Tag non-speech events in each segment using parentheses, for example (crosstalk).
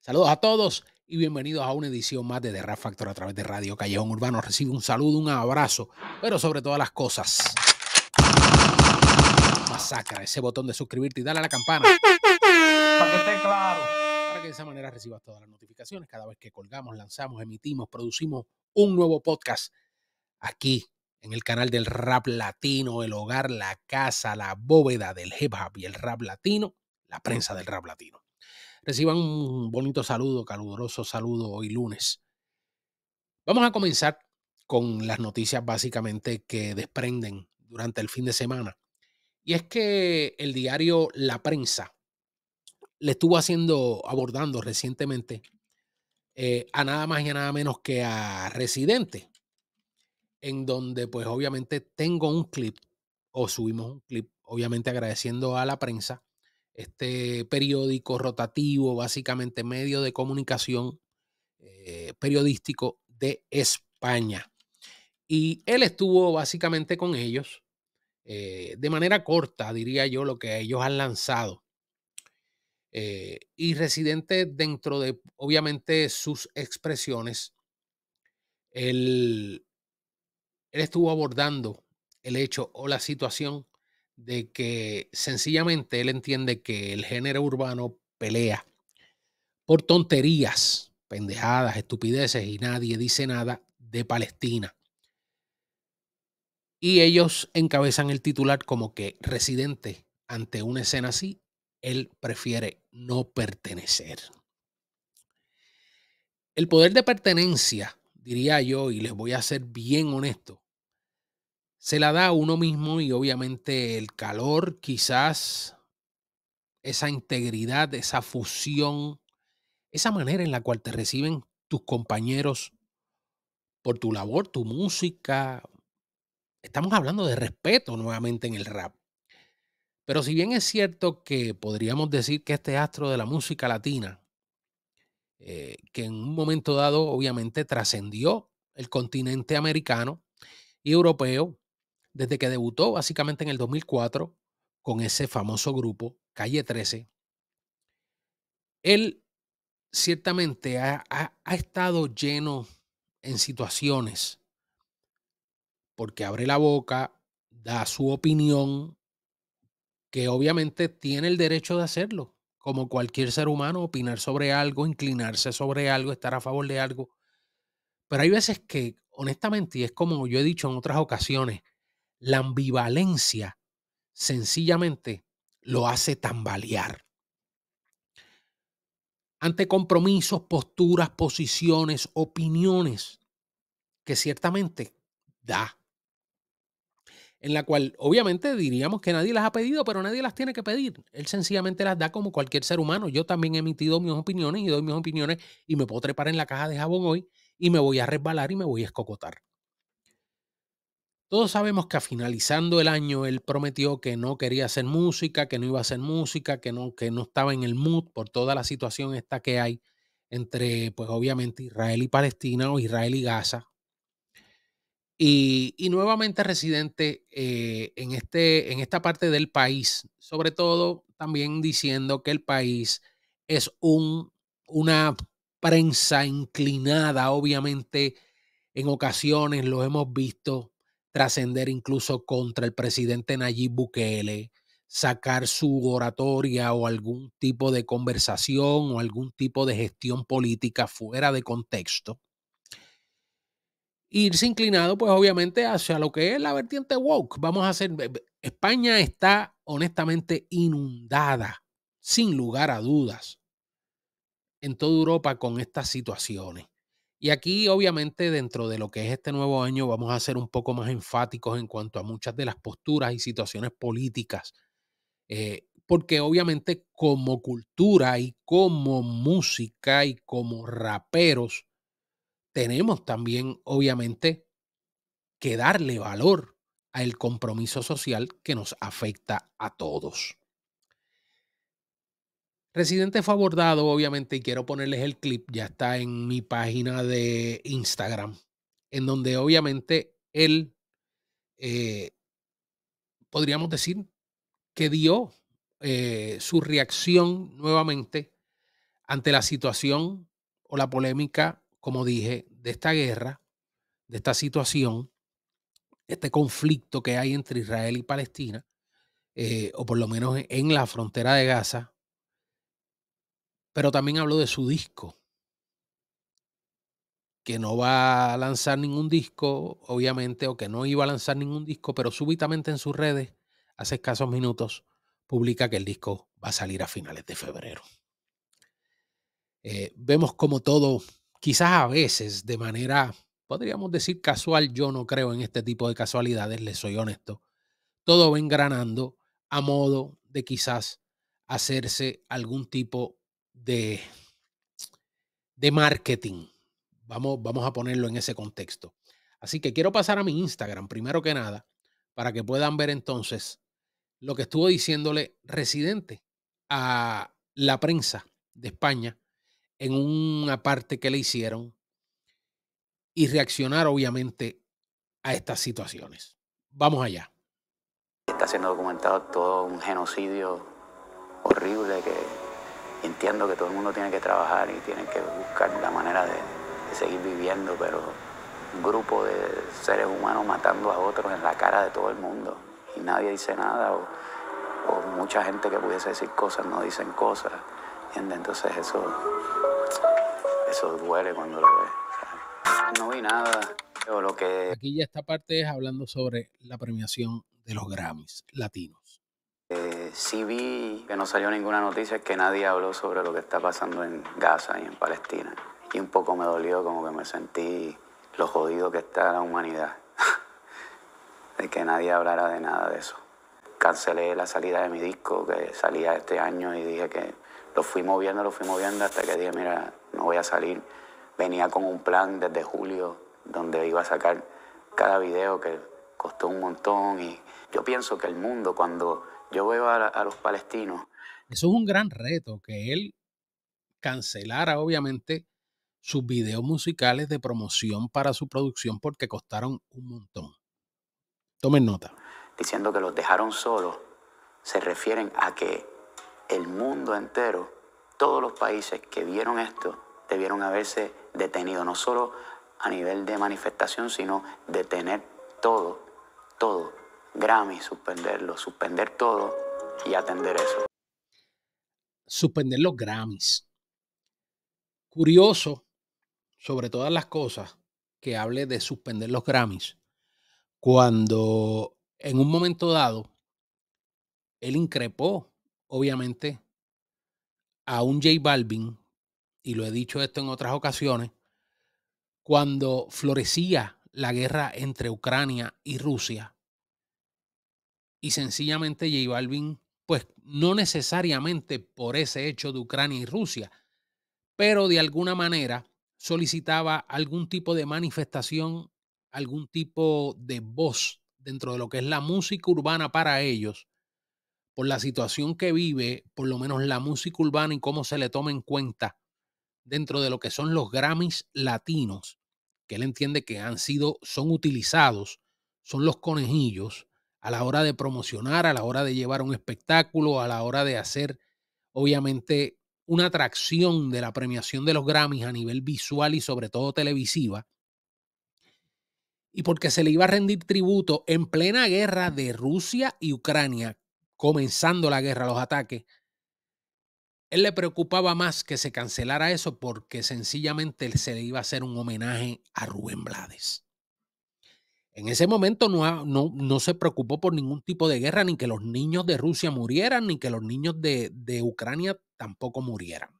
Saludos a todos y bienvenidos a una edición más de The Rap Factor a través de Radio Callejón Urbano. Recibe un saludo, un abrazo, pero sobre todas las cosas, masacra ese botón de suscribirte y dale a la campana. Para que esté claro. Para que de esa manera recibas todas las notificaciones cada vez que colgamos, lanzamos, emitimos, producimos un nuevo podcast aquí en el canal del rap latino, el hogar, la casa, la bóveda del hip hop y el rap latino, la prensa del rap latino. Reciban un bonito saludo, caluroso saludo hoy lunes. Vamos a comenzar con las noticias básicamente que desprenden durante el fin de semana. Y es que el diario La Prensa le estuvo haciendo, abordando recientemente eh, a nada más y a nada menos que a Residente, en donde pues obviamente tengo un clip o subimos un clip, obviamente agradeciendo a la prensa, este periódico rotativo, básicamente medio de comunicación eh, periodístico de España. Y él estuvo básicamente con ellos eh, de manera corta, diría yo, lo que ellos han lanzado. Eh, y residente dentro de, obviamente, sus expresiones, el él estuvo abordando el hecho o la situación de que sencillamente él entiende que el género urbano pelea por tonterías, pendejadas, estupideces y nadie dice nada de Palestina. Y ellos encabezan el titular como que residente ante una escena así, él prefiere no pertenecer. El poder de pertenencia diría yo, y les voy a ser bien honesto, se la da a uno mismo y obviamente el calor, quizás esa integridad, esa fusión, esa manera en la cual te reciben tus compañeros por tu labor, tu música. Estamos hablando de respeto nuevamente en el rap. Pero si bien es cierto que podríamos decir que este astro de la música latina eh, que en un momento dado obviamente trascendió el continente americano y europeo desde que debutó básicamente en el 2004 con ese famoso grupo, Calle 13. Él ciertamente ha estado lleno en situaciones porque abre la boca, da su opinión, que obviamente tiene el derecho de hacerlo como cualquier ser humano, opinar sobre algo, inclinarse sobre algo, estar a favor de algo. Pero hay veces que, honestamente, y es como yo he dicho en otras ocasiones, la ambivalencia sencillamente lo hace tambalear. Ante compromisos, posturas, posiciones, opiniones, que ciertamente da en la cual obviamente diríamos que nadie las ha pedido, pero nadie las tiene que pedir. Él sencillamente las da como cualquier ser humano. Yo también he emitido mis opiniones y doy mis opiniones y me puedo trepar en la caja de jabón hoy y me voy a resbalar y me voy a escocotar. Todos sabemos que a finalizando el año él prometió que no quería hacer música, que no iba a hacer música, que no, que no estaba en el mood por toda la situación esta que hay entre, pues obviamente, Israel y Palestina o Israel y Gaza, y, nuevamente residente eh, en, este, en esta parte del país, sobre todo también diciendo que el país es un, una prensa inclinada, obviamente en ocasiones lo hemos visto trascender incluso contra el presidente Nayib Bukele, sacar su oratoria o algún tipo de conversación o algún tipo de gestión política fuera de contexto irse inclinado, pues obviamente, hacia lo que es la vertiente woke. Vamos a hacer. España está honestamente inundada, sin lugar a dudas, en toda Europa con estas situaciones. Y aquí, obviamente, dentro de lo que es este nuevo año, vamos a ser un poco más enfáticos en cuanto a muchas de las posturas y situaciones políticas. Eh, porque obviamente como cultura y como música y como raperos, tenemos también, obviamente, que darle valor al compromiso social que nos afecta a todos. Residente fue abordado, obviamente, y quiero ponerles el clip, ya está en mi página de Instagram, en donde obviamente él, eh, podríamos decir, que dio eh, su reacción nuevamente ante la situación o la polémica como dije, de esta guerra, de esta situación, este conflicto que hay entre Israel y Palestina, eh, o por lo menos e, en la frontera de Gaza, pero también habló de su disco, que no va a lanzar ningún disco, obviamente, o que no iba a lanzar ningún disco, pero súbitamente en sus redes, hace escasos minutos, publica que el disco va a salir a finales de febrero. Eh, vemos como todo quizás a veces de manera, podríamos decir casual, yo no creo en este tipo de casualidades, les soy honesto, todo va engranando a modo de quizás hacerse algún tipo de, de marketing. Vamos, vamos a ponerlo en ese contexto. Así que quiero pasar a mi Instagram, primero que nada, para que puedan ver entonces lo que estuvo diciéndole residente a la prensa de España en una parte que le hicieron y reaccionar obviamente a estas situaciones. Vamos allá. Está siendo documentado todo un genocidio horrible que entiendo que todo el mundo tiene que trabajar y tiene que buscar la manera de, seguir viviendo, pero un grupo de seres humanos matando a otros en la cara de todo el mundo y nadie dice nada o, o mucha gente que pudiese decir cosas no dicen cosas. Entonces eso, eso duele cuando lo ves. Ah, no vi nada. Pero lo que... Aquí ya esta parte es hablando sobre la premiación de los Grammys latinos. Eh, sí vi que no salió ninguna noticia, que nadie habló sobre lo que está pasando en Gaza y en Palestina. Y un poco me dolió, como que me sentí lo jodido que está la humanidad. (laughs) de que nadie hablara de nada de eso. Cancelé la salida de mi disco que salía este año y dije que lo fui moviendo, lo fui moviendo hasta que dije, mira, no voy a salir. Venía con un plan desde julio donde iba a sacar cada video que costó un montón. Y yo pienso que el mundo, cuando yo veo a, los palestinos... Eso es un gran reto, que él cancelara, obviamente, sus videos musicales de promoción para su producción porque costaron un montón. Tomen nota. Diciendo que los dejaron solos, se refieren a que el mundo entero, todos los países que vieron esto debieron haberse detenido, no solo a nivel de manifestación, sino detener todo, todo, Grammy, suspenderlo, suspender todo y atender eso. Suspender los Grammys. Curioso, sobre todas las cosas, que hable de suspender los Grammys, cuando en un momento dado, él increpó obviamente, a un J Balvin, y lo he dicho esto en otras ocasiones, cuando florecía la guerra entre Ucrania y Rusia, y sencillamente J Balvin, pues no necesariamente por ese hecho de Ucrania y Rusia, pero de alguna manera solicitaba algún tipo de manifestación, algún tipo de voz dentro de lo que es la música urbana para ellos, por la situación que vive, por lo menos la música urbana y cómo se le toma en cuenta dentro de lo que son los Grammys latinos, que él entiende que han sido, son utilizados, son los conejillos a la hora de promocionar, a la hora de llevar un espectáculo, a la hora de hacer, obviamente, una atracción de la premiación de los Grammys a nivel visual y sobre todo televisiva. Y porque se le iba a rendir tributo en plena guerra de Rusia y Ucrania, comenzando la guerra, los ataques, él le preocupaba más que se cancelara eso porque sencillamente se le iba a hacer un homenaje a Rubén Blades. En ese momento no, no, se preocupó por ningún tipo de guerra, ni que los niños de Rusia murieran, ni que los niños de, de Ucrania tampoco murieran.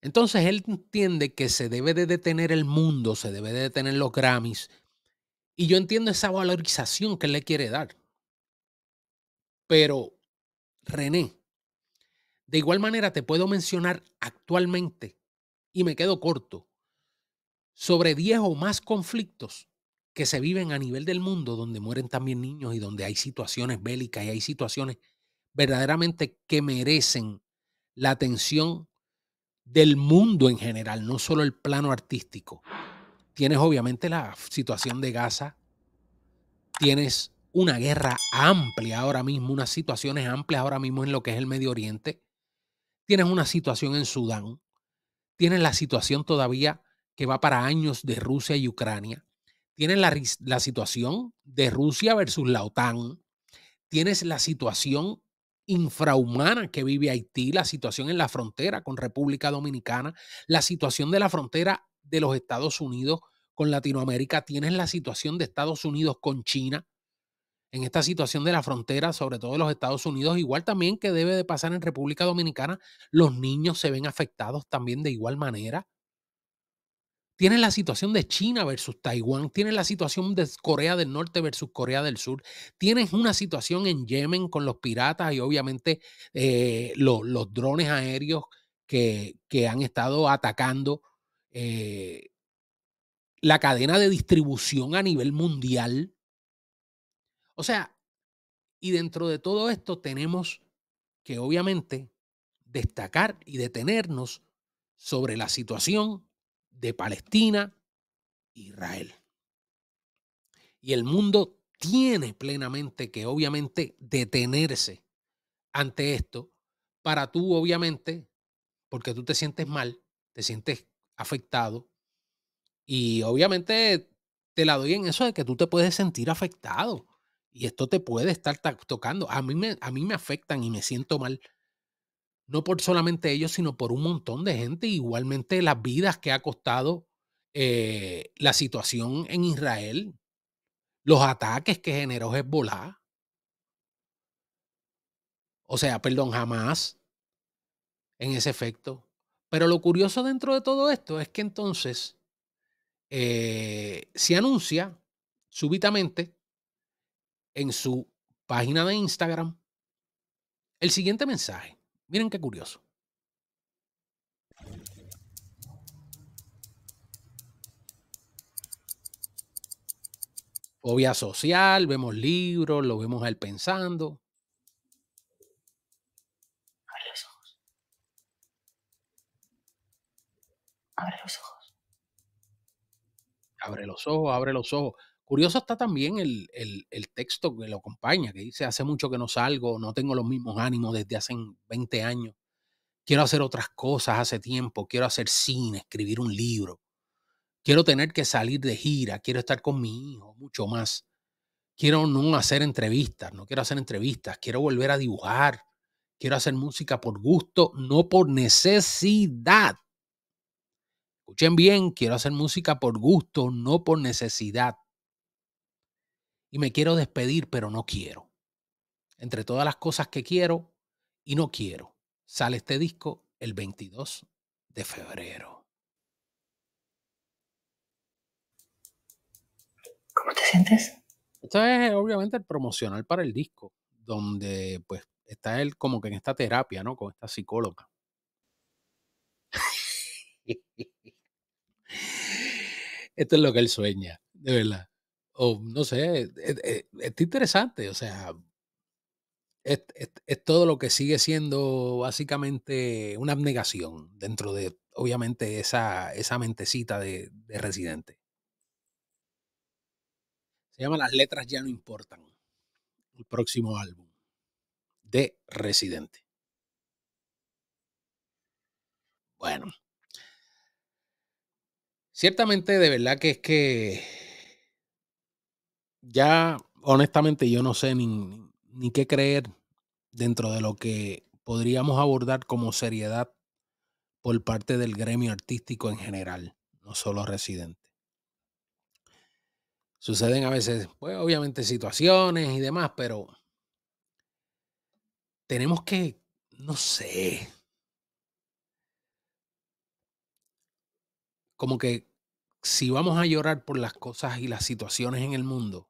Entonces él entiende que se debe de detener el mundo, se debe de detener los Grammys, y yo entiendo esa valorización que él le quiere dar. Pero, René, de igual manera te puedo mencionar actualmente, y me quedo corto, sobre 10 o más conflictos que se viven a nivel del mundo donde mueren también niños y donde hay situaciones bélicas y hay situaciones verdaderamente que merecen la atención del mundo en general, no solo el plano artístico. Tienes obviamente la situación de Gaza, tienes una guerra amplia ahora mismo, unas situaciones amplias ahora mismo en lo que es el Medio Oriente. Tienes una situación en Sudán. Tienes la situación todavía que va para años de Rusia y Ucrania. Tienes la, situación de Rusia versus la OTAN. Tienes la situación infrahumana que vive Haití, la situación en la frontera con República Dominicana, la situación de la frontera de los Estados Unidos con Latinoamérica, tienes la situación de Estados Unidos con China, en esta situación de la frontera, sobre todo en los Estados Unidos, igual también que debe de pasar en República Dominicana, los niños se ven afectados también de igual manera. Tienes la situación de China versus Taiwán, tienes la situación de Corea del Norte versus Corea del Sur, tienes una situación en Yemen con los piratas y obviamente eh, los drones aéreos que, que han estado atacando eh, la cadena de distribución a nivel mundial o sea, y dentro de todo esto tenemos que obviamente destacar y detenernos sobre la situación de Palestina e Israel. Y el mundo tiene plenamente que obviamente detenerse ante esto para tú obviamente, porque tú te sientes mal, te sientes afectado y obviamente te la doy en eso de que tú te puedes sentir afectado y esto te puede estar tocando. A mí, me, a mí me afectan y me siento mal. No por solamente ellos, sino por un montón de gente. Igualmente las vidas que ha costado eh, la situación en Israel, los ataques que generó Hezbollah. O sea, perdón, jamás en ese efecto. Pero lo curioso dentro de todo esto es que entonces eh, se anuncia súbitamente en su página de Instagram el siguiente mensaje. Miren qué curioso. Obvia social, vemos libros, lo vemos él pensando. Abre los ojos. Abre los ojos. Abre los ojos, abre los ojos. Curioso está también el, texto que lo acompaña, que dice, hace mucho que no salgo, no tengo los mismos ánimos desde hace 20 años, quiero hacer otras cosas hace tiempo, quiero hacer cine, escribir un libro, quiero tener que salir de gira, quiero estar con mi hijo, mucho más. Quiero no hacer entrevistas, no quiero hacer entrevistas, quiero volver a dibujar, quiero hacer música por gusto, no por necesidad. Escuchen bien, quiero hacer música por gusto, no por necesidad y me quiero despedir, pero no quiero. Entre todas las cosas que quiero y no quiero, sale este disco el 22 de febrero. ¿Cómo te sientes? Esto es obviamente el promocional para el disco, donde pues está él como que en esta terapia, ¿no? Con esta psicóloga. (laughs) Esto es lo que él sueña, de verdad o no sé, e, e, es, interesante, o sea, es, todo lo que sigue siendo básicamente una abnegación dentro de, obviamente, esa, esa mentecita de, de residente. Se llama Las letras ya no importan, el próximo álbum de Residente. Bueno, ciertamente de verdad que es que ya honestamente yo no sé ni, qué creer dentro de lo que podríamos abordar como seriedad por parte del gremio artístico en general, no solo residente. Suceden a veces, pues obviamente situaciones y demás, pero tenemos que, no sé, como que si vamos a llorar por las cosas y las situaciones en el mundo,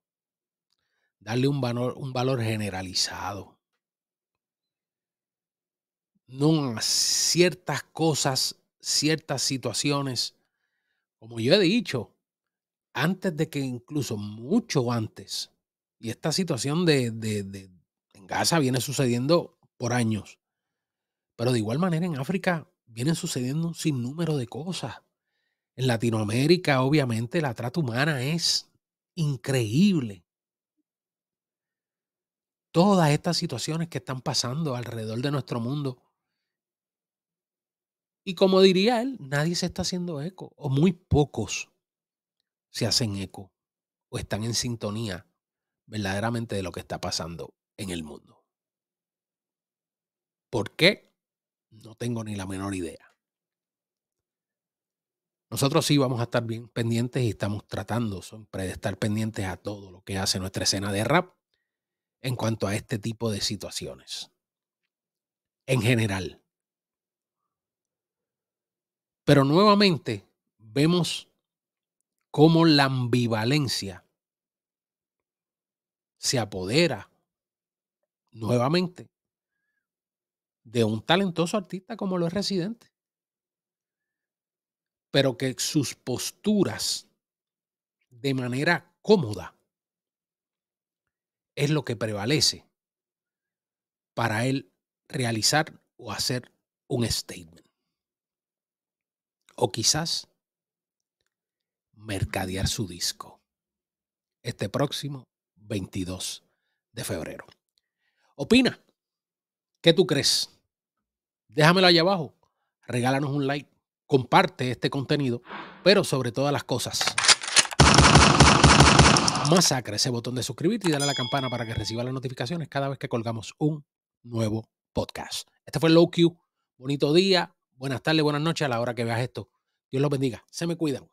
darle un valor, un valor generalizado. No a ciertas cosas, ciertas situaciones. Como yo he dicho, antes de que incluso mucho antes, y esta situación de, en Gaza viene sucediendo por años, pero de igual manera en África vienen sucediendo un sinnúmero de cosas. En Latinoamérica, obviamente, la trata humana es increíble todas estas situaciones que están pasando alrededor de nuestro mundo. Y como diría él, nadie se está haciendo eco, o muy pocos se hacen eco, o están en sintonía verdaderamente de lo que está pasando en el mundo. ¿Por qué? No tengo ni la menor idea. Nosotros sí vamos a estar bien pendientes y estamos tratando siempre de estar pendientes a todo lo que hace nuestra escena de rap en cuanto a este tipo de situaciones. En general. Pero nuevamente vemos cómo la ambivalencia se apodera nuevamente de un talentoso artista como lo es Residente, pero que sus posturas de manera cómoda es lo que prevalece para él realizar o hacer un statement. O quizás mercadear su disco este próximo 22 de febrero. Opina, ¿qué tú crees? Déjamelo ahí abajo, regálanos un like, comparte este contenido, pero sobre todas las cosas, masacre ese botón de suscribirte y dale a la campana para que reciba las notificaciones cada vez que colgamos un nuevo podcast. Este fue Low Q. Bonito día, buenas tardes, buenas noches a la hora que veas esto. Dios los bendiga. Se me cuidan.